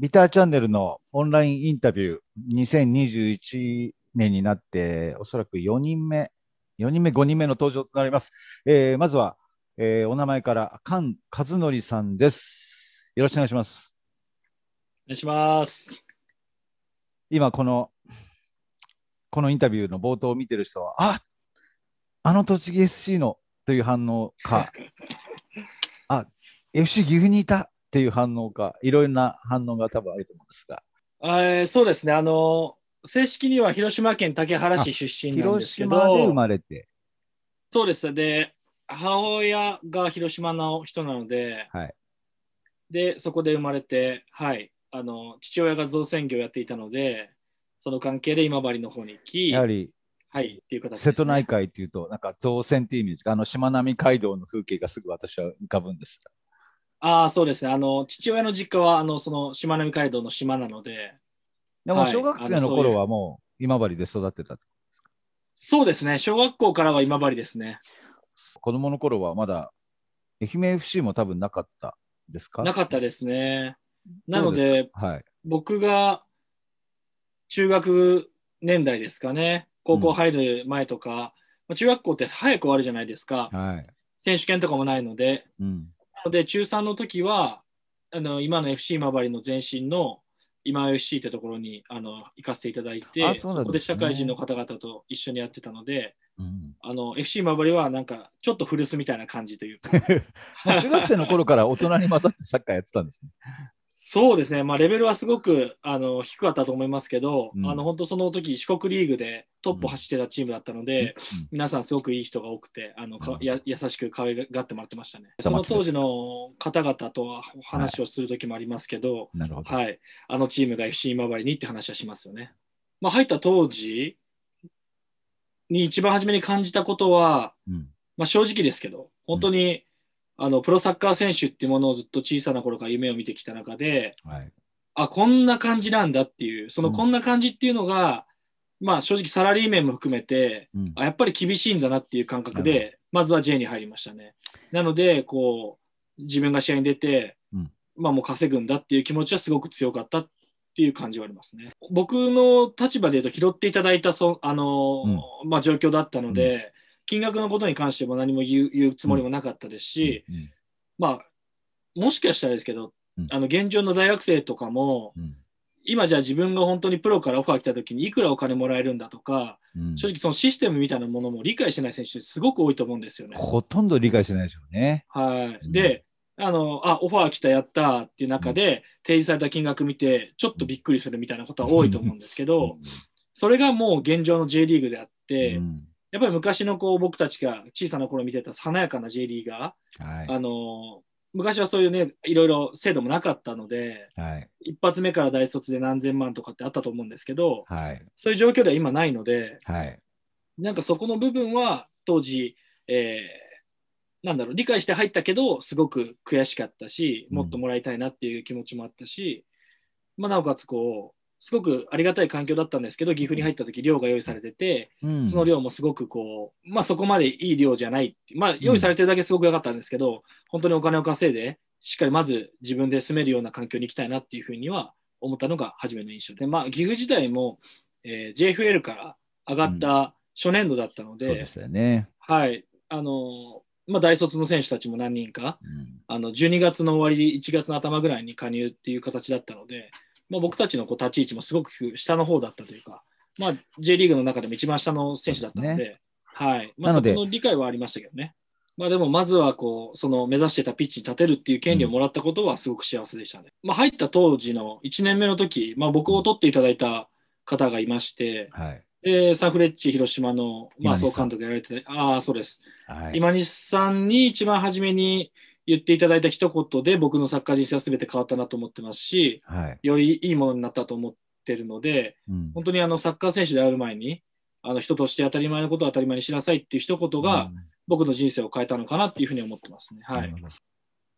ビターチャンネルのオンラインインタビュー、2021年になって、おそらく4人目、4人目、5人目の登場となります。えー、まずは、えー、お名前から、菅和則さんです。よろしくお願いします。お願いします。今、この、このインタビューの冒頭を見てる人は、ああの栃木 SC のという反応か、あ FC 岐阜にいたっていう反応か、いろいろな反応が多分あると思うんですが。えそうですねあの、正式には広島県竹原市出身なんですけど、広島で生まれて。そうですで、母親が広島の人なので、はい、でそこで生まれて、はい、あの父親が造船業をやっていたので、その関係で今治の方に行き、やはりはい、っていう形、ね、瀬戸内海っていうと、なんか造船っていう意味でか、あのしまなみ海道の風景がすぐ私は浮かぶんですああ、そうですね。あの、父親の実家は、あの、その、しまなみ海道の島なので。でも、小学生の頃はもう、今治で育ってたってことですか、はい、そうですね。小学校からは今治ですね。子供の頃はまだ、愛媛 FC も多分なかったですかなかったですね。なので、ではい、僕が中学年代ですかね。高校入る前とか、うん、中学校って早く終わるじゃないですか。はい、選手権とかもないので、うん、ので、中3の時は、あの今の FC 今治の前身の今 FC ってところにあの行かせていただいて、ね、そこで社会人の方々と一緒にやってたので、うん、FC 今りはなんかちょっと古巣みたいな感じというか 中学生の頃から大人に混ざってサッカーやってたんですねそうですね、まあ、レベルはすごくあの低かったと思いますけど、うん、あの本当その時四国リーグでトップ走ってたチームだったので、うん、皆さんすごくいい人が多くてあのか、や優しく可愛がってもらってましたね。その当時の方々とは話をする時もありますけど、はい、どはい、あのチームが FC 今治にって話はしますよね。まあ、入った当時に一番初めに感じたことは、まあ、正直ですけど本当に、あのプロサッカー選手っていうものをずっと小さな頃から夢を見てきた中で、はい、あこんな感じなんだっていうそのこんな感じっていうのが、うん、まあ正直サラリー面も含めて、うん、あやっぱり厳しいんだなっていう感覚で、まずは J に入りましたね。なのでこう自分が試合に出て、うん、まあ、もう稼ぐんだっていう気持ちはすごく強かったっていう感じはありますね。僕の立場で言うと拾っていただいたそあの、まあ、状況だったので、金額のことに関しても何も言う言うつもりもなかったですし、うんうん、まあ、もしかしたらですけど、うん、あの現状の大学生とかも、今じゃあ自分が本当にプロからオファー来た時にいくらお金もらえるんだとか、正直そのシステムみたいなものも理解してない選手すごく多いと思うんですよね。ほとんど理解してないでしょうね。はい、で、あの、あ、オファー来た、やったっていう中で、提示された金額見て、ちょっとびっくりするみたいなことは多いと思うんですけど、それがもう現状の J リーグであって、うん、やっぱり昔のこう僕たちが小さな頃見てた華やかな J リーガー、はい、あの昔はそういうね、いろいろ制度もなかったので、はい、一発目から大卒で何千万とかってあったと思うんですけど、はい、そういう状況では今ないので、はい、なんかそこの部分は当時、えー、なんだろう、理解して入ったけど、すごく悔しかったし、もっともらいたいなっていう気持ちもあったし、うん、まあ、なおかつこう、すごくありがたい環境だったんですけど、岐阜に入った時、量が用意されてて、うん、その量もすごくこう、まあそこまでいい量じゃない。まあ用意されてるだけすごく良かったんですけど、うん、本当にお金を稼いで、しっかりまず自分で住めるような環境に行きたいなっていうふうには思ったのが初めの印象で、まあ岐阜自体も、えー、JFL から上がった初年度だったので、うん、そうですよね。はい。あのまあ、大卒の選手たちも何人か、あの12月の終わり1月の頭ぐらいに加入っていう形だったので、まあ、僕たちのこう立ち位置もすごく下の方だったというか、まあ、J リーグの中でも一番下の選手だったので、ではいまあ、そこの理解はありましたけどね。まあ、でもまずはこうその目指してたピッチに立てるっていう権利をもらったことはすごく幸せでしたね。うん、まあ、入った当時の1年目の時、まあ、僕を取っていただいた方がいまして、はい、でサンフレッチ広島の、まあ、総監督やられてああそうです、はい、今西さんに一番初めに言っていただいた一言で僕のサッカー人生は全て変わったなと思ってますし、はい、よりいいものになったと思ってるので、うん、本当にあのサッカー選手である前にあの人として当たり前のことを当たり前にしなさいっていう一言が、僕の人生を変えたのかなっていうふうに思ってますね。はい、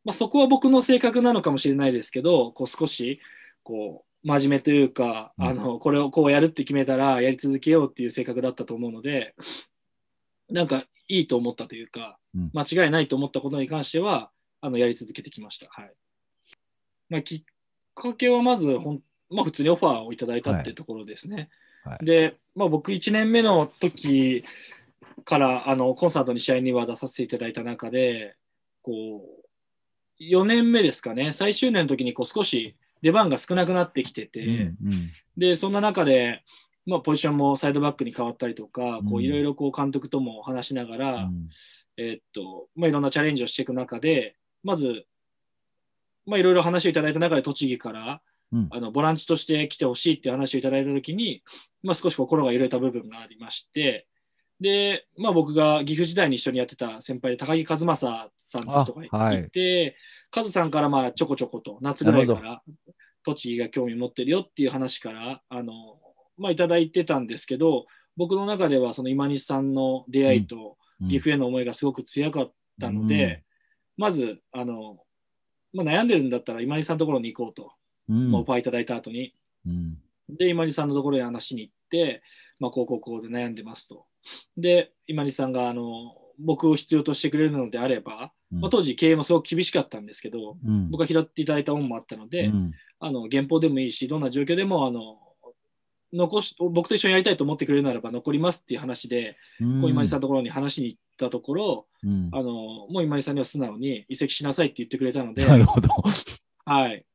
まあ、そこは僕の性格なのかもしれないですけど、こう少しこう真面目というか、あのこれをこうやるって決めたらやり続けようっていう性格だったと思うので、なんかいいと思ったというか、間違いないと思ったことに関しては、あのやり続けてきました。はいまあ、きっかけはまずほん、まあ、普通にオファーをいただいたっていうところですね。はいはい、で、まあ、僕1年目の時からあのコンサートに試合には出させていただいた中でこう4年目ですかね最終年の時にこう少し出番が少なくなってきてて、うんうん、でそんな中で、まあ、ポジションもサイドバックに変わったりとかいろいろ監督とも話しながら、うん、えー、っとまあ、いろんなチャレンジをしていく中でまず、まあ、いろいろ話をいただいた中で栃木から、あのボランチとして来てほしいっていう話をいただいたときに、まあ、少し心が揺れた部分がありまして、で、まあ、僕が岐阜時代に一緒にやってた先輩で高木和正さんの人がいて、はい、和さんからまあちょこちょこと夏ぐらいから栃木が興味持ってるよっていう話からあの、まあ、いただいてたんですけど僕の中ではその今西さんの出会いと岐阜への思いがすごく強かったので、まず、あの、まあ、悩んでるんだったら今井さんのところに行こうと、うん、オファーいただいた後に。うん、で、今井さんのところに話しに行って、まあ、こうこうこうで悩んでますと。で、今井さんが、あの、僕を必要としてくれるのであれば、うん、まあ、当時経営もすごく厳しかったんですけど、僕が拾っていただいた恩もあったので、あの、原稿でもいいし、どんな状況でも、あの、残し僕と一緒にやりたいと思ってくれるならば残りますっていう話で、うん、今井さんのところに話しに行ったところ、うん、あのもう今井さんには素直に移籍しなさいって言ってくれたのでなるほど、はい、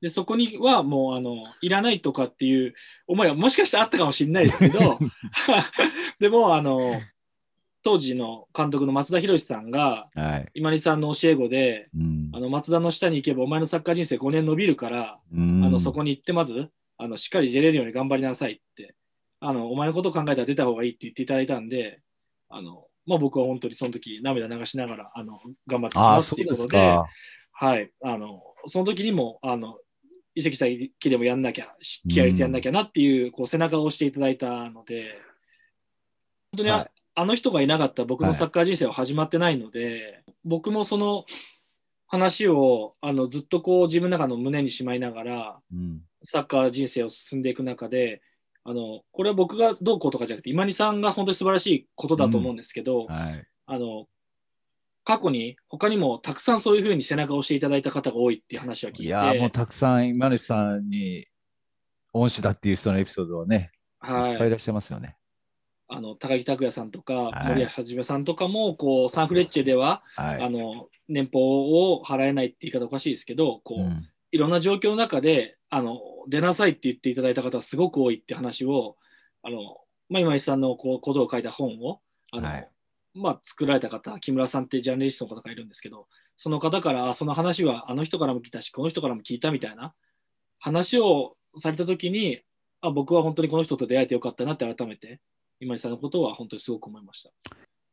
でそこにはもうあのいらないとかっていう思いはもしかしたらあったかもしれないですけど でもあの当時の監督の松田博さんが、はい、今井さんの教え子で、うん、あの松田の下に行けばお前のサッカー人生5年伸びるから、あのそこに行ってまずあのしっかりジェレるように頑張りなさいってあのお前のこと考えたら出た方がいいって言っていただいたんであの、まあ、僕は本当にその時涙流しながらあの頑張ってきますっていうことではい、あのその時にもあの移籍気でもやんなきゃ気合い入れてやんなきゃなっていううん、こう背中を押していただいたので本当にあはい、あの人がいなかった僕のサッカー人生は始まってないので、僕もその話をあのずっとこう自分の中の胸にしまいながら、うん、サッカー人生を進んでいく中であのこれは僕がどうこうとかじゃなくて今にさんが本当に素晴らしいことだと思うんですけど、うんはい、あの過去に他にもたくさんそういうふうに背中を押していただいた方が多いっていう話は聞いていやもうたくさん今西さんに恩師だっていう人のエピソードはね、はい、いっぱいいらっしゃいますよね。あの高木拓也さんとか森谷一さんとかもこうサンフレッチェでは、あの年俸を払えないって言い方おかしいですけどこう、いろんな状況の中であの出なさいって言っていただいた方すごく多いって話をあの、まあ、今井さんのこうことを書いた本をあの、まあ、作られた方木村さんってジャーナリストの方がいるんですけどその方からその話はあの人からも聞いたしこの人からも聞いたみたいな話をされた時にあ僕は本当にこの人と出会えてよかったなって改めて今井さんのことは本当にすごく思いました。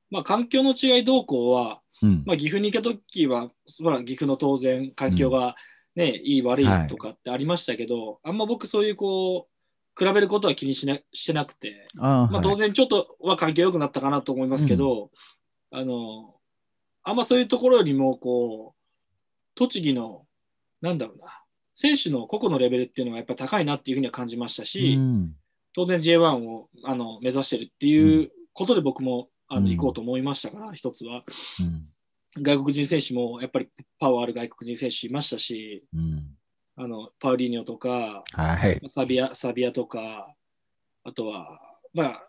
まあ、環境の違いどうは、うん、まあ、岐阜に行けた時は、まら岐阜の当然環境がね、うん、いい悪いとかってありましたけど、はい、あんま僕そういうこう比べることは気にしなしてなくてまあ、当然ちょっとは環境良くなったかなと思いますけど、うん、あのあんまそういうところよりもこう栃木のなんだろうな選手の個々のレベルっていうのがやっぱ高いなっていうふうには感じましたし、うん、当然 J1 をあの目指してるっていうことで僕も、あの行こうと思いましたから、一つは。外国人選手もやっぱりパワーある外国人選手いましたし、あのパウリーニョとか、はい、サビアサビアとか、あとは、まあ、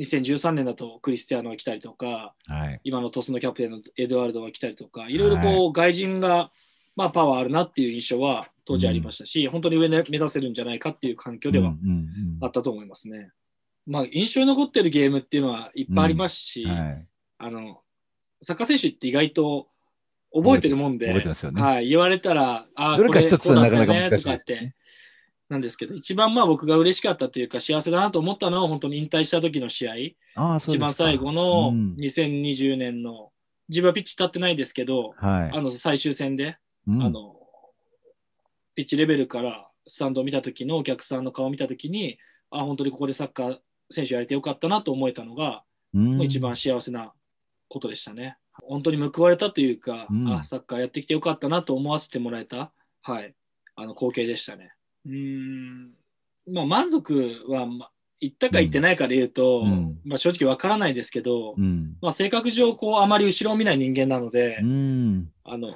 2013年だとクリスティアノが来たりとか、はい、今の鳥栖のキャプテンのエドワルドが来たりとか、いろいろこう、はい、外人が、まあ、パワーあるなっていう印象は当時ありましたし、うん、本当に上、ね、目指せるんじゃないかっていう環境ではあったと思いますね。まあ、印象に残ってるゲームっていうのはいっぱいありますし、うんはい、あのサッカー選手って意外と覚えてるもんで、ね、はい、言われたら、ああ、どれか一つはなかなか難しいです、ね、なんですけど、一番まあ僕が嬉しかったというか、幸せだなと思ったのは、本当に引退した時の試合、一番最後の2020年の、うん、自分はピッチ立ってないですけど、はい、あの最終戦で、うん、あの1レベルからスタンドを見た時のお客さんの顔を見た時にあ本当にここでサッカー選手やれてよかったなと思えたのが、うん、一番幸せなことでしたね。本当に報われたというか、うん、あサッカーやってきてよかったなと思わせてもらえた、はい、あの光景でしたね。うんまあ、満足は、ま、行ったか行ってないかで言うと、うん、まあ、正直わからないですけど、うん、まあ、性格上こうあまり後ろを見ない人間なので、あの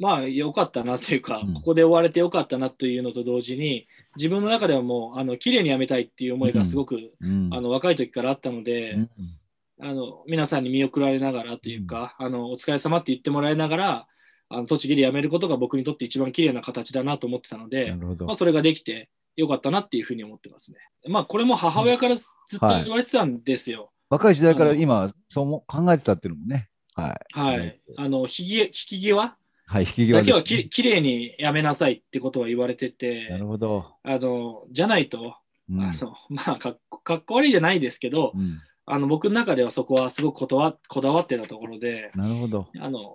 まあ良かったなというか、ここで終われて良かったなというのと同時に、自分の中ではもう、あの、綺麗にやめたいっていう思いがすごく、あの、若い時からあったので、あの、皆さんに見送られながらというか、あの、お疲れ様って言ってもらいながら、あの、栃木で辞めることが僕にとって一番綺麗な形だなと思ってたので、まあ、それができて良かったなっていうふうに思ってますね。まあ、これも母親からずっと言われてたんですよ。はい、若い時代から今、そう考えてたっていうのもね。はい。はい。あの、引き際はい、引き際だけはききれいにやめなさいってことは言われてて、なるほど。あのじゃないと、うん、あの まあかっこ、かっこ悪いじゃないですけど、うん、あの僕の中ではそこはすごくこだわこだわってたところで、なるほど。あの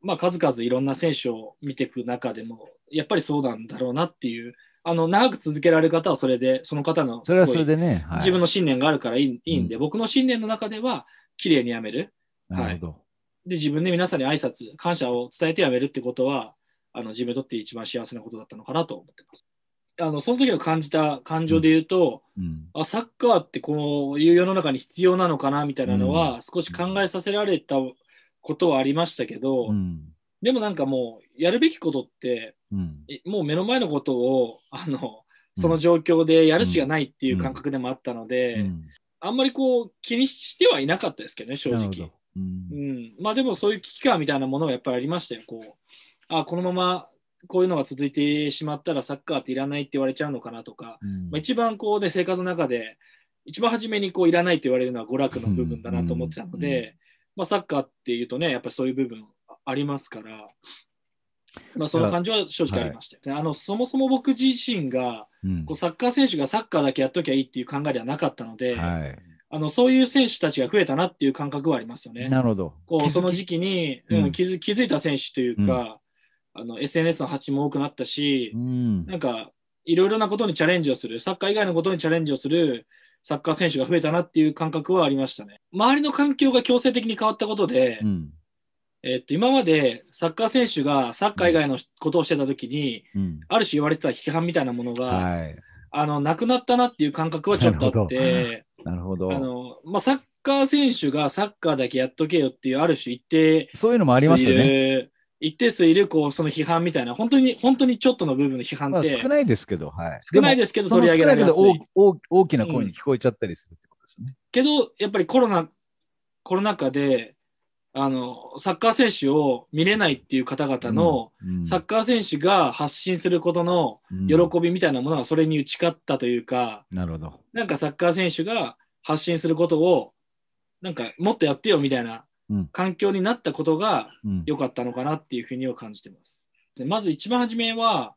まあ、数々いろんな選手を見ていく中でも、やっぱりそうなんだろうなっていう、あの長く続けられる方はそれで、その方のそれはそれでね、はい、自分の信念があるからいい,、いいんで、うん、僕の信念の中では、綺麗にやめる。なるほど。はいで、自分で皆さんに挨拶、感謝を伝えてやめるってことは、あの自分にとって一番幸せなことだったのかなと思ってます。あのその時の感じた感情で言うと、うんうん、あサッカーってこういう世の中に必要なのかなみたいなのは、少し考えさせられたことはありましたけど、うん、でもなんかもうやるべきことって、もう目の前のことをあのその状況でやるしかないっていう感覚でもあったので、あんまりこう気にしてはいなかったですけどね正直。うん、うん、まあでもそういう危機感みたいなものはやっぱりありましたよ。こうあこのままこういうのが続いてしまったらサッカーっていらないって言われちゃうのかなとか、うん、まあ、一番こうね生活の中で一番初めにこういらないって言われるのは娯楽の部分だなと思ってたので、うんうん、まあ、サッカーっていうとねやっぱりそういう部分ありますから、まあ、その感じは正直ありました、はい、あのそもそも僕自身が、こうサッカー選手がサッカーだけやっときゃいいっていう考えではなかったので、はいあのそういう選手たちが増えたなっていう感覚はありますよね。なるほど。こうその時期に、うん気づ気づいた選手というか、うん、あの SNS の鉢も多くなったし、うん、なんかいろいろなことにチャレンジをする、サッカー以外のことにチャレンジをするサッカー選手が増えたなっていう感覚はありましたね。周りの環境が強制的に変わったことで、うん、えー、っと今までサッカー選手がサッカー以外のことをしてた時に、うん、ある種言われてた批判みたいなものが、はい、あのなくなったなっていう感覚はちょっとあって。なるほど。あのまあ、サッカー選手がサッカーだけやっとけよっていう、ある種一定、そういうのもありますよね。一定数いるこうその批判みたいな、本当に本当にちょっとの部分の批判って、まあ、少ないですけど、はい、少ないですけど取り上げられます大大きな声に聞こえちゃったりするってことですね、うん、けど、やっぱりコロナコロナ禍であのサッカー選手を見れないっていう方々の、うんうん、サッカー選手が発信することの喜びみたいなものはそれに打ち勝ったというか、うん、なるほどなんかサッカー選手が発信することをなんかもっとやってよみたいな環境になったことが良かったのかなっていうふうには感じてます。でまず一番初めは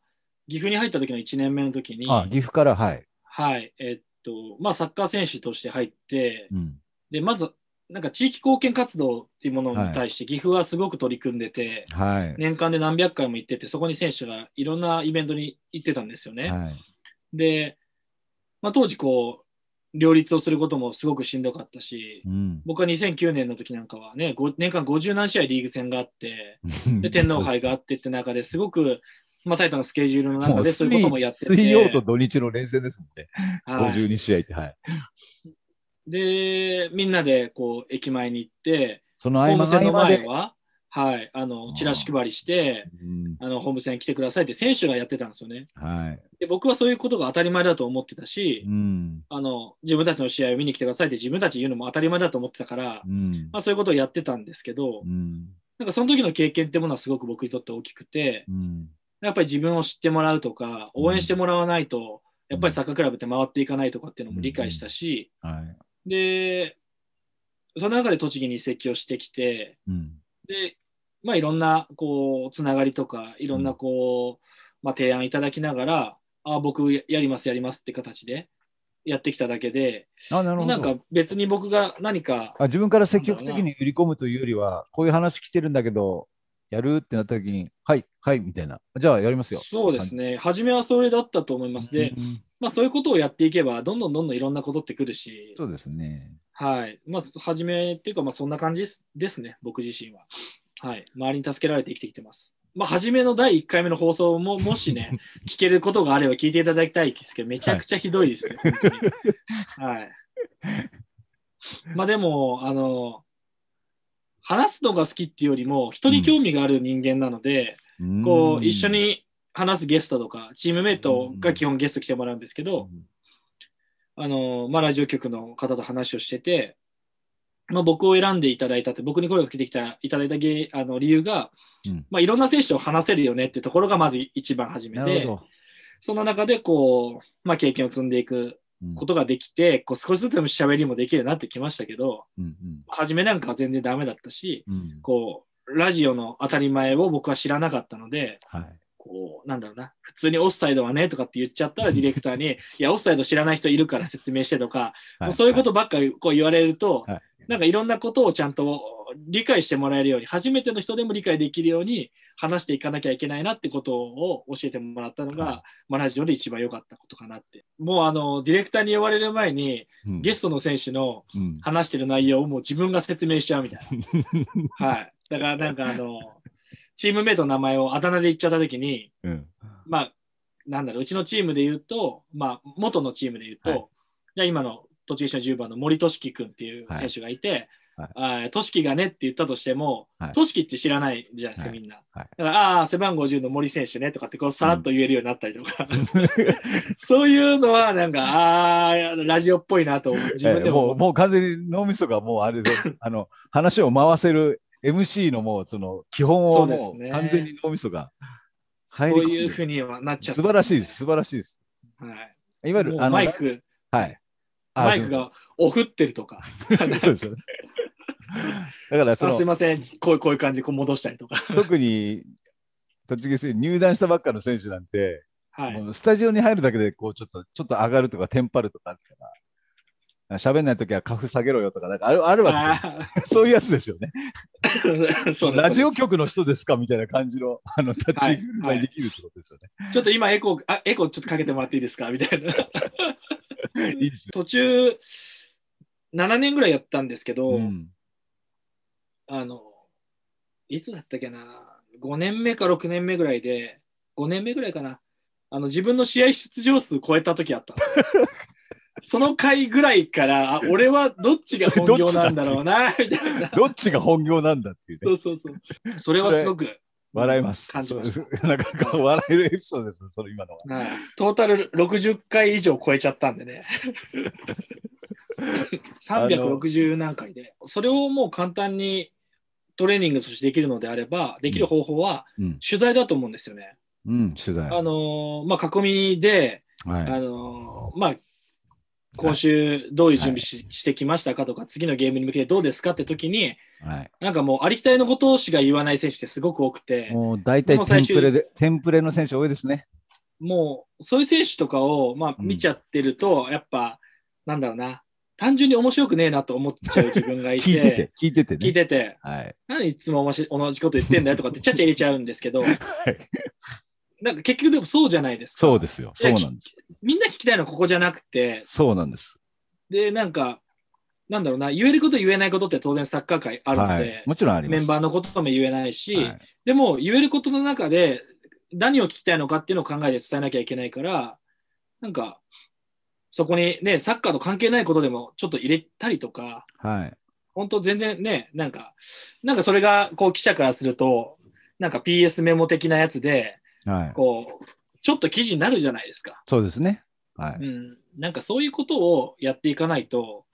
岐阜に入った時の1年目の時に岐阜からはい、はいえー、っとまあ、サッカー選手として入って、でまずなんか地域貢献活動っていうものに対して岐阜はすごく取り組んでて、はい、年間で何百回も行っててそこに選手がいろんなイベントに行ってたんですよね。はい、で、まあ、当時こう両立をすることもすごくしんどかったし、うん、僕は2009年の時なんかはね年間50何試合リーグ戦があってで天皇杯があってって中ですごく、まあ、タイトなスケジュールの中でそういうこともやってて水曜と土日の連戦ですもんね、はい、52試合ってはいで、みんなでこう駅前に行って、その合間の前は、はい、あのチラシ配りして、あ、うのホーム戦来てくださいって選手がやってたんですよね、はい、で。僕はそういうことが当たり前だと思ってたし、うん、あの自分たちの試合を見に来てくださいって自分たち言うのも当たり前だと思ってたから、うん、まあ、そういうことをやってたんですけど、なんかその時の経験ってものはすごく僕にとって大きくて、やっぱり自分を知ってもらうとか応援してもらわないと、やっぱりサッカークラブって回っていかないとかっていうのも理解したし、はいで、その中で栃木に移籍をしてきて、うん、で、まあ、いろんなこうつながりとか、いろんなこう、うん、まあ、提案いただきながら、ああ、僕やります、やりますって形でやってきただけで、あなるほどなんか別に僕が何かあ。自分から積極的に売り込むというよりは、こういう話来てるんだけど、やるってなった時に、はい、はい、みたいな。じゃあやりますよ。そうですね。初めはそれだったと思います。で、まあ、そういうことをやっていけば、どんどんどんどんいろんなことってくるし、そうですね。はい。まあ、初めっていうか、まあ、そんな感じですね、僕自身は。はい。周りに助けられて生きてきてます。まあ、初めの第1回目の放送も、もしね、聞けることがあれば聞いていただきたいですけど、めちゃくちゃひどいですはい。はい。まあ、でも、あの、話すのが好きっていうよりも、人に興味がある人間なので、うん、こう、一緒に話すゲストとか、チームメイトが基本ゲスト来てもらうんですけど、あの、まあ、ラジオ局の方と話をしてて、まあ、僕を選んでいただいたって、僕に声をかけてきたいただいたげあの理由が、うん、まあ、いろんな選手を話せるよねってところがまず一番初めて、その中でこう、まあ、経験を積んでいくことができて、うん、こう少しずつしゃべりもできるようになってきましたけど、うんうん、初めなんかは全然ダメだったし、うん、こう、ラジオの当たり前を僕は知らなかったので、はい、なんだろうな、普通にオフサイドはねとかって言っちゃったらディレクターに、いや、オフサイド知らない人いるから説明してとか、はい、そういうことばっかこう言われると、はい、なんかいろんなことをちゃんと理解してもらえるように、初めての人でも理解できるように話していかなきゃいけないなってことを教えてもらったのが、はい、マラジオで一番良かったことかなって。もうあの、ディレクターに呼ばれる前に、うん、ゲストの選手の話してる内容をもう自分が説明しちゃうみたいな。はい。だからなんかあの、チームメイトの名前をあだ名で言っちゃったときに、うん、まあ、なんだろう、うちのチームで言うと、まあ、元のチームで言うと、はい、じゃあ今の栃木市の10番の森俊樹君っていう選手がいて、はい、俊樹がねって言ったとしても、はい、俊樹って知らないじゃないですか、みんな。だから、ああ、背番号10の森選手ねとかって、こう、さらっと言えるようになったりとか、う ん、そういうのは、なんか、ああ、ラジオっぽいなと、自分でも、えー、もう。もう完全に脳みそがもうあれで、あの、話を回せる MC のもうその基本をもう完全に脳みそが入り込んでそういうふうにはなっちゃう、ね、素晴らしいです、素晴らしいです。はい、いわゆるあのマイク、はい、マイクがおふってるとか。だからそのすいませんこう、こういう感じこう戻したりとか。特に栃木戦入団したばっかの選手なんて、はい、スタジオに入るだけでこうちょっとちょっと上がるとかテンパるとかあるから喋んないときはカフ下げろよとか、なんかあるあるわけ そういうやつですよね。ラジオ局の人ですかみたいな感じの あの立ち振る舞いできるってことですよね、はいはい。ちょっと今エコーあ、エコーちょっとかけてもらっていいですかみたいな。いいです途中、7年ぐらいやったんですけど、うん、あの、いつだったっけな、5年目か6年目ぐらいで、5年目ぐらいかな、あの自分の試合出場数超えた時あった。その回ぐらいから、あ 俺はどっちが本業なんだろうな、みたいな。どっちが本業なんだっていう、ね。そうそうそう。それはすごく。笑います。感じます。なんか笑えるエピソードですその今のは、トータル60回以上超えちゃったんでね。360何回で。それをもう簡単にトレーニングとしてできるのであれば、できる方法は取材だと思うんですよね。うん、うん、取材。あのー、まあ、囲みで、はい、あのー、まあ、今週どういう準備しはい、してきましたかとか、次のゲームに向けてどうですかって時に、はい、なんかもうありきたりのことしか言わない選手ってすごく多くて、もう大体テンプレで、テンプレの選手多いですね。もうそういう選手とかを、まあ、見ちゃってると、やっぱ、なんだろうな、単純に面白くねえなと思っちゃう 自分がいて、聞いてて、聞いてて、ね、聞いてて、はい、何いつも同じこと言ってんだよとかってちゃちゃ入れちゃうんですけど、はい、なんか結局でもそうじゃないですか。そうですよ。そうなんです。みんな聞きたいのはここじゃなくて。そうなんです。で、なんか、なんだろうな、言えること言えないことって当然サッカー界あるので、はい、もちろんあります。メンバーのことも言えないし、はい、でも言えることの中で何を聞きたいのかっていうのを考えて伝えなきゃいけないから、なんか、そこにね、サッカーと関係ないことでもちょっと入れたりとか、はい、本当全然ね、なんか、なんかそれがこう記者からすると、なんか PS メモ的なやつで、はい、こう、ちょっと記事になるじゃないですか。そうですね。はい。うん。なんかそういうことをやっていかないと、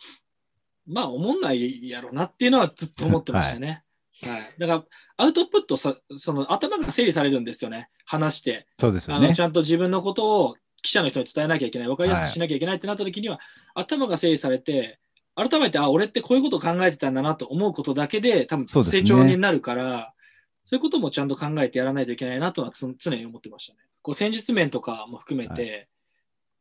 まあ、思んないやろうなっていうのはずっと思ってましたね。はい、はい。だから、アウトプットさ、その頭が整理されるんですよね。話して。そうですね。あの、ちゃんと自分のことを記者の人に伝えなきゃいけない、分かりやすくしなきゃいけないってなった時には、はい、頭が整理されて、改めて、あ、俺ってこういうことを考えてたんだなと思うことだけで、多分成長になるから、そういうこともちゃんと考えてやらないといけないなとは常に思ってましたね。こう戦術面とかも含めて、はい、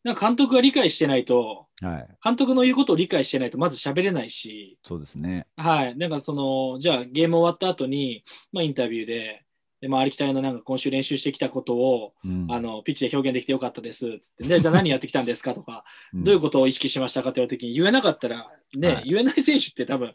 なんか監督が理解してないと、はい、監督の言うことを理解してないとまず喋れないし、そうですね。はい。なんかその、じゃあゲーム終わった後に、まあインタビューで、でまあ、ありきたりのなんか今週練習してきたことを、うん、あのピッチで表現できてよかったですっつってでじゃあ何やってきたんですかとか、うん、どういうことを意識しましたかって言われた時に言えなかったらね、ね、はい、言えない選手って多分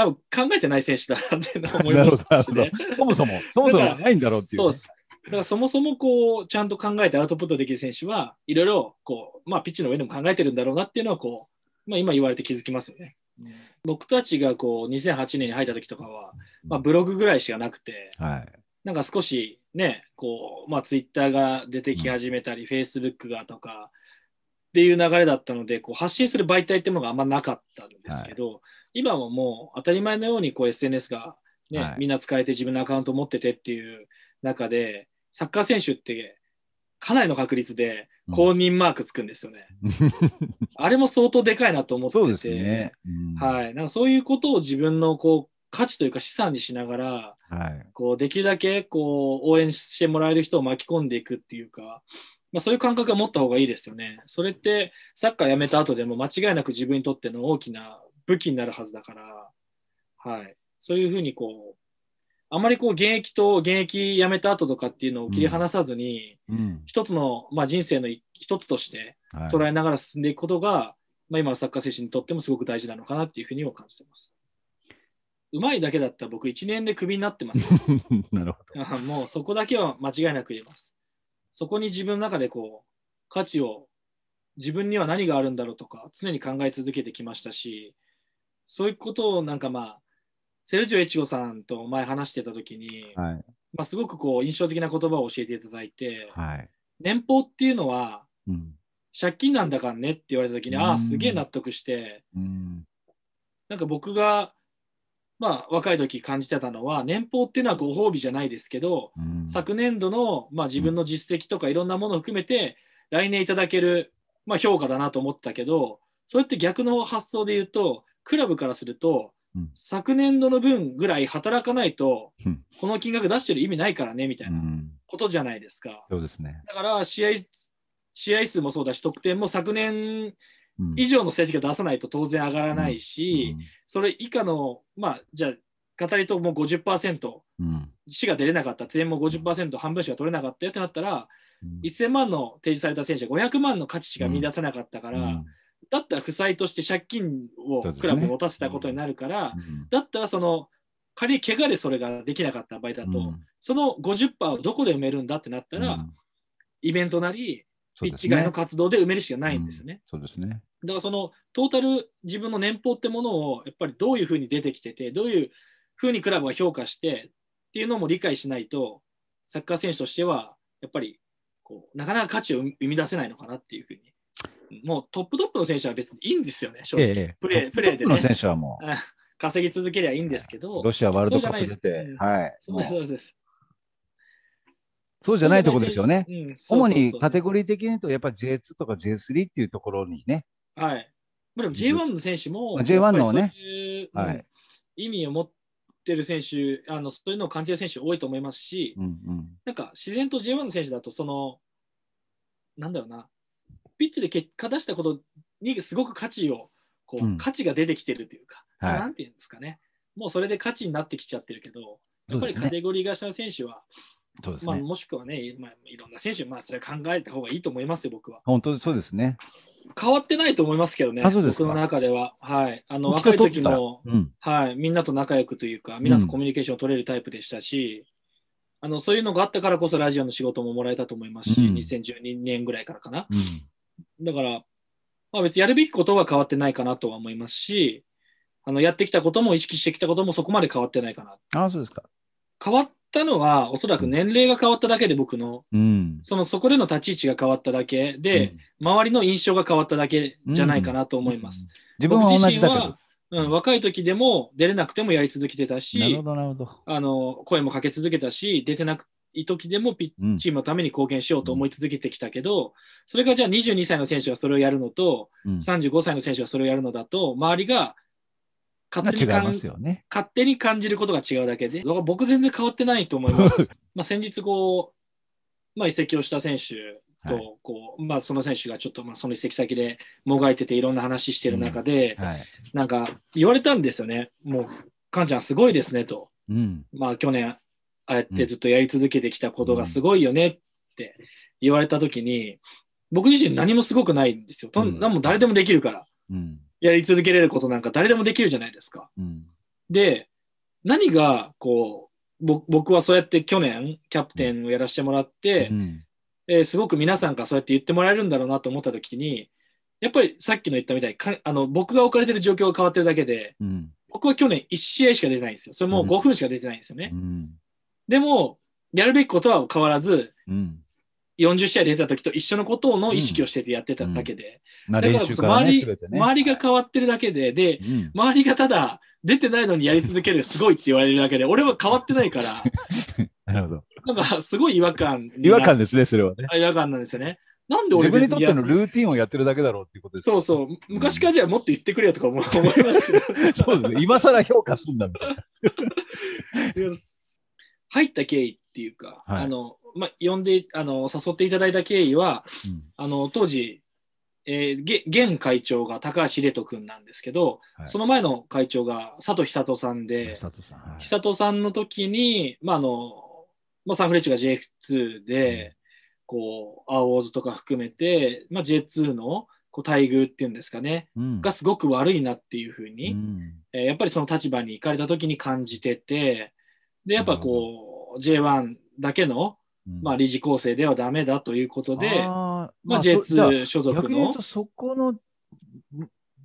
多分考えてない選手だなって思いますし、ね、そもそも、そもそもないんだろうっていう、ね、そうです。だからそもそもこうちゃんと考えてアウトプットできる選手はいろいろこう、まあ、ピッチの上でも考えてるんだろうなっていうのはこう、まあ、今言われて気づきますよね。うん、僕たちがこう2008年に入った時とかは、まあ、ブログぐらいしかなくて、はい、なんか少しねこう、まあ、ツイッターが出てき始めたり、フェイスブックがとかっていう流れだったのでこう発信する媒体っていうものがあんまなかったんですけど、はい今ももう当たり前のようにこう SNS がね、ね、はい、みんな使えて自分のアカウント持っててっていう中でサッカー選手ってかなりの確率で公認マークつくんですよね。うん、あれも相当でかいなと思ってて、ねうん、はい、なんかそういうことを自分のこう価値というか資産にしながら、はい、こうできるだけこう応援してもらえる人を巻き込んでいくっていうか、まあ、そういう感覚は持った方がいいですよね。それってサッカーやめた後でも間違いなく自分にとっての大きな武器になるはずだから、はい、そういうふうにこうあまりこう現役と現役辞めた後とかっていうのを切り離さずに、うん一つの、まあ、人生の一つとして捉えながら進んでいくことが、はい、まあ、今のサッカー選手にとってもすごく大事なのかなっていうふうにも感じてます。うまいだけだったら僕1年でクビになってます。なるほど。もうそこだけは間違いなく言えます。そこに自分の中でこう価値を自分には何があるんだろうとか常に考え続けてきましたし、そういうことをなんかまあ、セルジオ越後さんと前話してた時に、はい、まあ、すごくこう印象的な言葉を教えていただいて、はい、年俸っていうのは、うん、借金なんだからねって言われた時に、ああすげえ納得して、うん、なんか僕が、まあ、若い時感じてたのは年俸っていうのはご褒美じゃないですけど、うん、昨年度の、まあ、自分の実績とかいろんなものを含めて、来年いただける、まあ、評価だなと思ったけどそれって逆の発想で言うとクラブからすると、うん、昨年度の分ぐらい働かないと、うん、この金額出してる意味ないからねみたいなことじゃないですか。そうですね、だから試合試合数もそうだし、得点も昨年以上の成績を出さないと当然上がらないし、それ以下の、まあ、じゃあ、語りともう50%、うん、死が出れなかった、点も50%、半分しか取れなかったってなったら、うん、1000万の提示された選手は500万の価値しか見出せなかったから、うん、だったら負債として借金をクラブに持たせたことになるから、ねうん、だったらその仮に怪我でそれができなかった場合だと、うん、その50%をどこで埋めるんだってなったら、うん、イベントなり、ピッチ外の活動で埋めるしかないんですよね。そうですねだからそのトータル自分の年俸ってものをやっぱりどういうふうに出てきててどういうふうにクラブは評価してっていうのも理解しないとサッカー選手としてはやっぱりこうなかなか価値を生み出せないのかなっていうふうにもうトップトップの選手は別にいいんですよね、正直。ええ、プレープレーで、ね、の選手はもう。稼ぎ続けりゃいいんですけど、ロシアワールドカップ出て、はい。そうです、そうじゃないところですよね。主にカテゴリー的に言うと、やっぱり J2 とか J3 っていうところにね。はい。まあ、でも J1 の選手も、J1 のね、はい、意味を持ってる選手、あのそういうのを感じる選手多いと思いますし、うんうん、なんか自然と J1 の選手だと、その、なんだろうな、ピッチで結果出したことにすごく価値をこう、うん、価値が出てきてるというか、はい、なんていうんですかねもうそれで価値になってきちゃってるけどやっぱりカテゴリーが下の選手は、ね、まあ、もしくはね、まあ、いろんな選手、まあ、それ考えた方がいいと思いますよ、僕は。本当そうですね。変わってないと思いますけどね、僕の中では。はい、あの若い時も、うん、はい、みんなと仲良くというか、みんなとコミュニケーションを取れるタイプでしたし、うん、あのそういうのがあったからこそ、ラジオの仕事ももらえたと思いますし、うん、2012年ぐらいからかな。うんだから、まあ別にやるべきことは変わってないかなとは思いますし、あの、やってきたことも意識してきたこともそこまで変わってないかな。ああ、そうですか。変わったのは、おそらく年齢が変わっただけで僕の、うん、その、そこでの立ち位置が変わっただけで、うん、周りの印象が変わっただけじゃないかなと思います。うん、自分は自身は、うん、若い時でも出れなくてもやり続けてたし、あの、声もかけ続けたし、出てなくいときでもピッチームのために貢献しようと思い続けてきたけど、うん、それがじゃあ22歳の選手がそれをやるのと、うん、35歳の選手がそれをやるのだと、周りが勝手にね、勝手に感じることが違うだけで、だから僕全然変わってないと思います。まあ先日こう、まあ、移籍をした選手とこう、はい、まあ、その選手がちょっとまあその移籍先でもがいてていろんな話してる中で、うんはい、なんか言われたんですよね、もう、カンちゃんすごいですねと、うん、まあ去年ああやってずっとやり続けてきたことがすごいよねって言われた時に、僕自身何もすごくないんですよ。とん、何も誰でもできるから、やり続けれることなんか誰でもできるじゃないですか。で、何が、こう、僕はそうやって去年、キャプテンをやらせてもらって、えー、すごく皆さんからそうやって言ってもらえるんだろうなと思った時に、やっぱりさっきの言ったみたいにあの僕が置かれてる状況が変わってるだけで、うん、僕は去年1試合しか出てないんですよ。それもう5分しか出てないんですよね。うん、でも、やるべきことは変わらず、うん、40試合出た時と一緒のことの意識をしててやってただけで。うんうん、だから周り、ね周りが変わってるだけで、で、周りがただ出てないのにやり続けるすごいって言われるだけで、俺は変わってないから。なるほど。なんかすごい違和感。違和感ですね、それはね。違和感なんですよね。なんで俺自分にとってのルーティンをやってるだけだろうっていうことです、ね、そうそう。昔からじゃあもっと言ってくれよとか思いますけど。そうですね。今更評価すんだみたいな。いや入った経緯っていうか、はい、あの、まあ、呼んで、あの、誘っていただいた経緯は、うん、あの、当時、えー、現会長が高橋礼人君なんですけど、はい、その前の会長が佐藤久人さんで、久人さんはい、久人さんの時に、まあ、あの、まあ、サンフレッチェが JF2 で、うん、こう、アオーズとか含めて、まあ、J2 のこう待遇っていうんですかね、うん、がすごく悪いなっていうふうに、うん、えー、やっぱりその立場に行かれた時に感じてて、で、やっぱこう、J1 だけの、まあ、理事構成ではだめだということで、あまあ、J2 所属の。そこの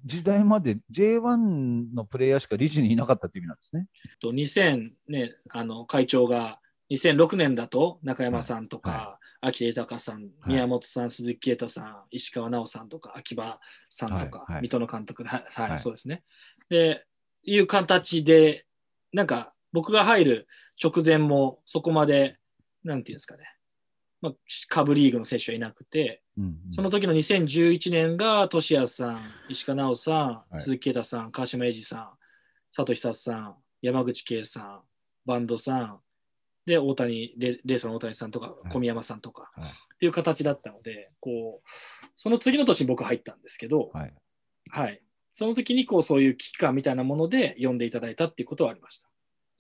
時代まで J1 のプレイヤーしか理事にいなかったという意味なんですね。と2000ね、あの会長が2006年だと中山さんとか、はい、秋豊さん、宮本さん、鈴木啓太さん、石川直さんとか、秋葉さんとか、はい、水戸の監督、はい、はい、そうですね。で、いう形で、なんか、僕が入る直前もそこまで、なんていうんですかね、まあ、下部リーグの選手はいなくて、うんうん、その時の2011年が、俊哉さん、石川直さん、鈴木啓太さん、川島英二さん、佐藤久さん、山口圭さん、バンドさん、で、大谷、レレースの大谷さんとか、小宮山さんとか、はい、っていう形だったので、こう、その次の年僕入ったんですけど、はい、はい。その時に、こう、そういう危機感みたいなもので呼んでいただいたっていうことはありました。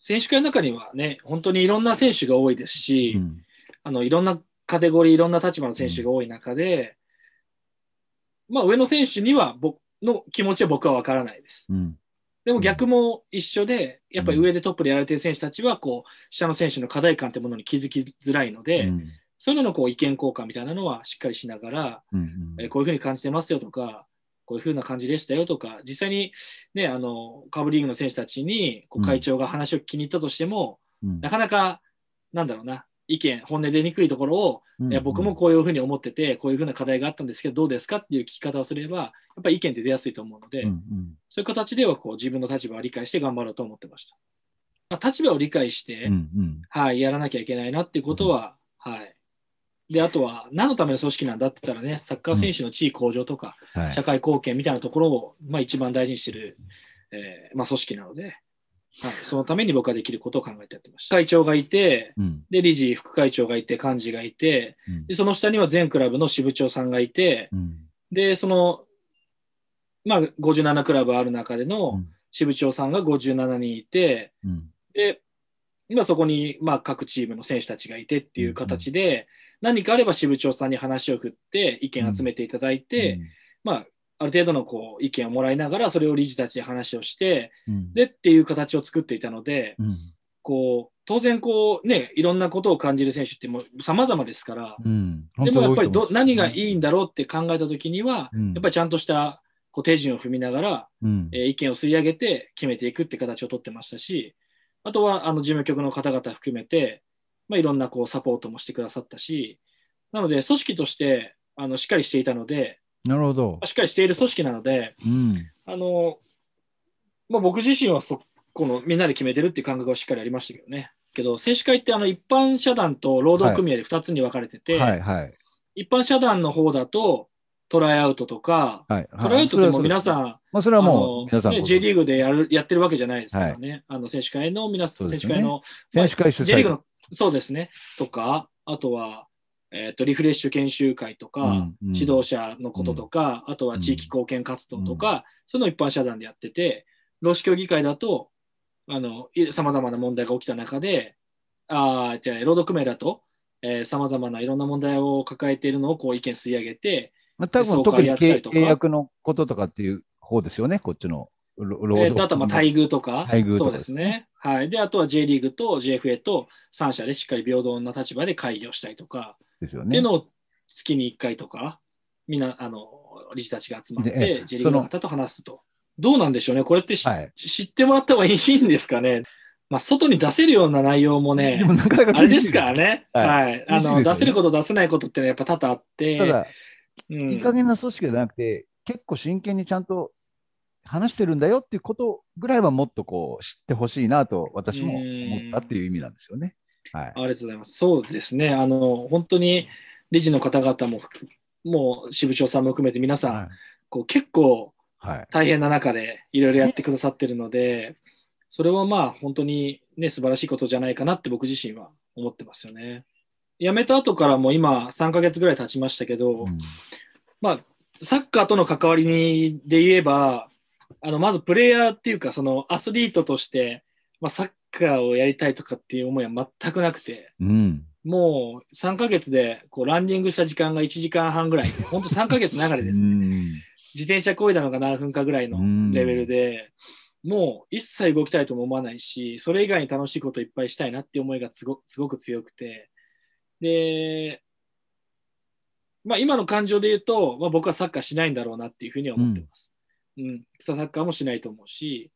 選手会の中にはね、本当にいろんな選手が多いですし、うん、あのいろんなカテゴリー、いろんな立場の選手が多い中で、うん、まあ、上の選手には僕の気持ちは僕は分からないです。うん、でも逆も一緒で、やっぱり上でトップでやられてる選手たちは、こう、下の選手の課題感ってものに気づきづらいので、そういうののこう意見交換みたいなのはしっかりしながら、うんうん、えこういうふうに感じてますよとか、こういうふうな感じでしたよとか、実際に、ね、あのカブリーグの選手たちにこう会長が話を聞きに行ったとしても、うん、なかなか、なんだろうな、意見、本音出にくいところを、うんうん、僕もこういうふうに思ってて、こういうふうな課題があったんですけど、どうですかっていう聞き方をすれば、やっぱり意見って出やすいと思うので、うんうん、そういう形ではこう自分の立場を理解して頑張ろうと思ってました。まあ、立場を理解して、うんうん、はい、やらなきゃいけないなっていうことは、うん、はい、で、あとは何のための組織なんだって言ったらね、サッカー選手の地位向上とか、うんはい、社会貢献みたいなところを、まあ、一番大事にしてる、えーまあ、組織なので、はい、そのために僕はできることを考えてやってました。会長がいて、うん、で、理事、副会長がいて、幹事がいて、うん、でその下には全クラブの支部長さんがいて、で、その、まあ、57クラブある中での支部長さんが57人いて、で、今そこに、まあ、各チームの選手たちがいてっていう形で、何かあれば支部長さんに話を振って意見集めていただいて、うん、まあ、ある程度のこう意見をもらいながらそれを理事たちで話をして、うん、でっていう形を作っていたので、うん、こう当然こうねいろんなことを感じる選手ってもさまざまですから、でもやっぱりど何がいいんだろうって考えた時には、やっぱりちゃんとしたこう手順を踏みながら、えー、意見を吸い上げて決めていくって形をとってましたしあとはあの事務局の方々含めてまあ、いろんなこうサポートもしてくださったし、なので、組織としてあのしっかりしていたので、なるほどしっかりしている組織なので、うん、あのまあ、僕自身はそこのみんなで決めてるっていう感覚はしっかりありましたけどね。けど、選手会ってあの一般社団と労働組合で2つに分かれてて、はいはいはい、一般社団の方だと、トライアウトとか、はいはい、トライアウトでも皆さん、まあ、それはもう皆さん、ね、J リーグでやるやってるわけじゃないですからね、はい、あの選手会の皆さん、選手会の、選手会主催、J リーグのそうですね。とか、あとは、えー、とリフレッシュ研修会とか、うんうん、指導者のこととか、うん、あとは地域貢献活動とか、うん、その一般社団でやってて、労使協議会だと、さまざまな問題が起きた中で、あじゃあ、労働組合だと、さまざまないろんな問題を抱えているのをこう意見吸い上げて、まあ、多分特に契約のこととかっていう方ですよね、こっちの。えー、あとまあ待遇とか、待遇とかそうですね。はい、であとは J リーグと JFA と3社でしっかり平等な立場で会議をしたりとか、ですよね、の月に1回とか、みんなあの理事たちが集まって、J リーグの方と話すと。どうなんでしょうね、これって、はい、知ってもらった方がいいんですかね。まあ、外に出せるような内容もね、もなかなかあれですからね、はい、あの、出せること、出せないことって、のはやっぱ多々あって。ただ、うん、いい加減な組織じゃなくて、結構真剣にちゃんと話してるんだよっていうことぐらいはもっとこう知ってほしいなと私も思ったっていう意味なんですよね。はい、ありがとうございます。そうですね。あの本当に理事の方々ももう支部長さんも含めて皆さん、はい、こう結構大変な中でいろいろやってくださってるので、それはまあ本当にね素晴らしいことじゃないかなって僕自身は思ってますよね。辞めた後からも今3ヶ月ぐらい経ちましたけど、うん、まあサッカーとの関わりにで言えばあの、まずプレイヤーっていうか、そのアスリートとして、まあ、サッカーをやりたいとかっていう思いは全くなくて、うん、もう3ヶ月でこうランニングした時間が1時間半ぐらい、本当3ヶ月流れですね。うん、自転車こいだのが何分かぐらいのレベルで、うん、もう一切動きたいとも思わないし、それ以外に楽しいこといっぱいしたいなって思いがすごすごく強くて、で、まあ、今の感情で言うと、まあ、僕はサッカーしないんだろうなっていうふうに思ってます。うん、草サッカーもしないと思うし、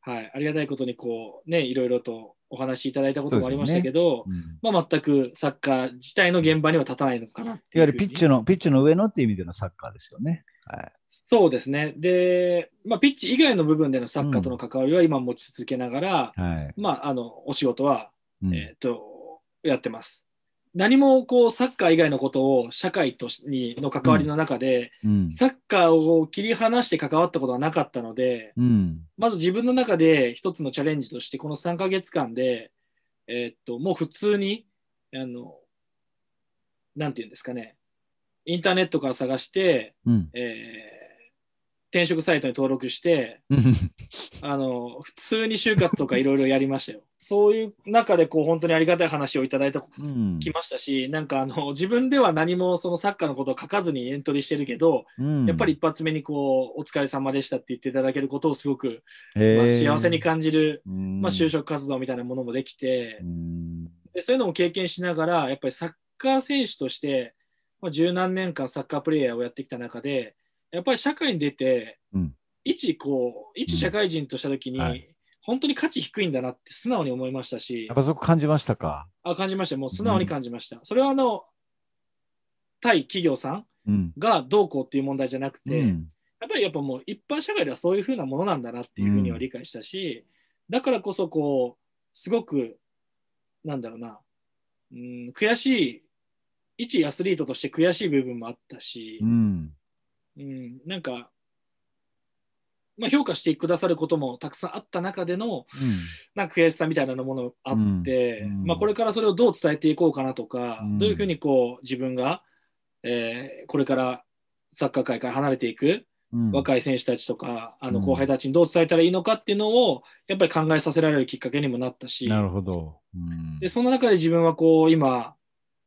はい、ありがたいことにこう、ね、いろいろとお話しいただいたこともありましたけど、ねうん、まあ、全くサッカー自体の現場には立たないのかな、ういわゆるピッチのピッチの上のっていう意味でのサッカーですよね。はい、そうですね。で、まあ、ピッチ以外の部分でのサッカーとの関わりは今持ち続けながら、うんはい、まあ、あのお仕事は、えー、っとやってます。何もこうサッカー以外のことを社会とにの関わりの中で、うんサッカーを切り離して関わったことはなかったので、うん、まず自分の中で一つのチャレンジとしてこの3ヶ月間で、えー、っともう普通にあの何て言うんですかねインターネットから探して、えー転職サイトに登録して、あの、普通に就活とかいろいろやりましたよ。そういう中で、こう、本当にありがたい話をいただいてきましたし、うん、なんか、あの、自分では何もそのサッカーのことを書かずにエントリーしてるけど、うん、やっぱり一発目にこう、お疲れ様でしたって言っていただけることをすごく、まあ、幸せに感じる、うん、まあ、就職活動みたいなものもできて、でそういうのも経験しながら、やっぱりサッカー選手として、まあ、十何年間サッカープレーヤーをやってきた中で、やっぱり社会に出て、うん、一こう、一社会人としたときに、本当に価値低いんだなって素直に思いましたし。やっぱそこ感じましたか。あ感じました。もう素直に感じました。うん、それはあの、対企業さんがどうこうっていう問題じゃなくて、うん、やっぱりやっぱもう一般社会ではそういうふうなものなんだなっていうふうには理解したし、だからこそこう、すごく、なんだろうな、うん、悔しい、一アスリートとして悔しい部分もあったし、うん、うん、なんか、まあ、評価してくださることもたくさんあった中での、うん、なんか悔しさみたいなものあって、うん、まあ、これからそれをどう伝えていこうかなとか、うん、どういうふうにこう自分が、えー、これからサッカー界から離れていく若い選手たちとか、あの後輩たちにどう伝えたらいいのかっていうのを、やっぱり考えさせられるきっかけにもなったし、なるほど、でその中で自分はこう今、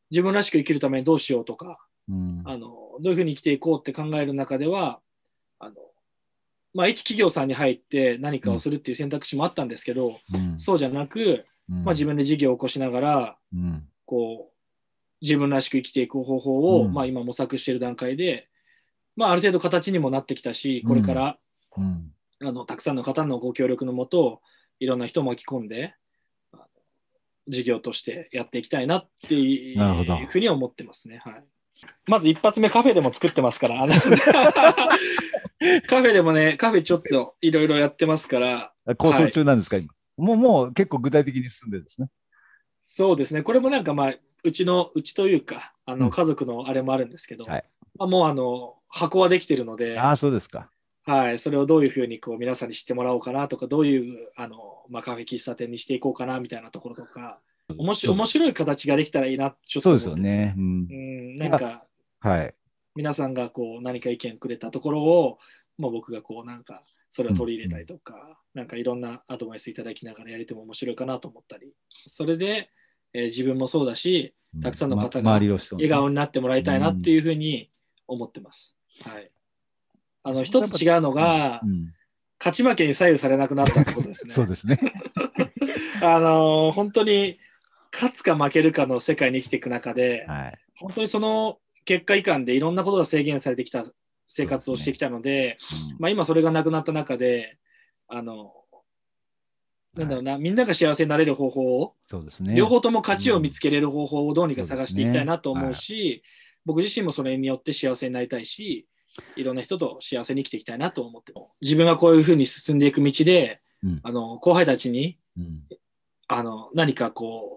自分らしく生きるためにどうしようとか、あのどういうふうに生きていこうって考える中ではあの、まあ、一企業さんに入って何かをするっていう選択肢もあったんですけど、うん、そうじゃなく、うん、まあ、自分で事業を起こしながら、うん、こう自分らしく生きていく方法を、まあ、今模索している段階で、まあ、ある程度形にもなってきたしこれから、あのたくさんの方のご協力のもといろんな人を巻き込んで事業としてやっていきたいなっていうふうに思ってますね。はいまず一発目カフェでも作ってますから。カフェでもね、カフェちょっといろいろやってますから。構想中なんですか、はい、もう、もう結構具体的に進んでるんですね。そうですね。これもなんかまあ、うちの、うちというか、あの、家族のあれもあるんですけど、うんはい、まあ、もうあの、箱はできてるので。ああ、そうですか。はい、それをどういうふうにこう皆さんに知ってもらおうかなとか、どういうあの、まあ、カフェ喫茶店にしていこうかなみたいなところとか、おもし面白い形ができたらいいな、ちょっと。そうですよね。うん。うん、なんか、はい。皆さんがこう何か意見くれたところを、まあ、僕がこうなんか、それを取り入れたりとか、うん、なんかいろんなアドバイスいただきながらやれても面白いかなと思ったり、それで、えー、自分もそうだし、たくさんの方が笑顔になってもらいたいなっていうふうに思ってます。うん、はい。あの、一つ違うのが、うん、勝ち負けに左右されなくなったってことですね。そうですね。あのー、本当に勝つか負けるかの世界に生きていく中で、はい、本当にその結果以下でいろんなことが制限されてきた生活をしてきたので、でねうん、まあ、今それがなくなった中で、あの、なんだろうな、はい、みんなが幸せになれる方法を、そうですね、両方とも価値を見つけれる方法をどうにか探していきたいなと思うし、うねはい、僕自身もそれによって幸せになりたいし、いろんな人と幸せに生きていきたいなと思って自分がこういうふうに進んでいく道で、うん、あの後輩たちに、あの何かこう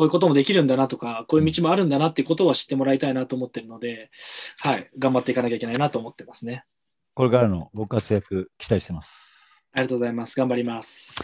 こういうこともできるんだなとか、こういう道もあるんだなっていうことは知ってもらいたいなと思ってるので、はい、頑張っていかなきゃいけないなと思ってますね。これからのご活躍、期待してます。ありがとうございます。頑張ります。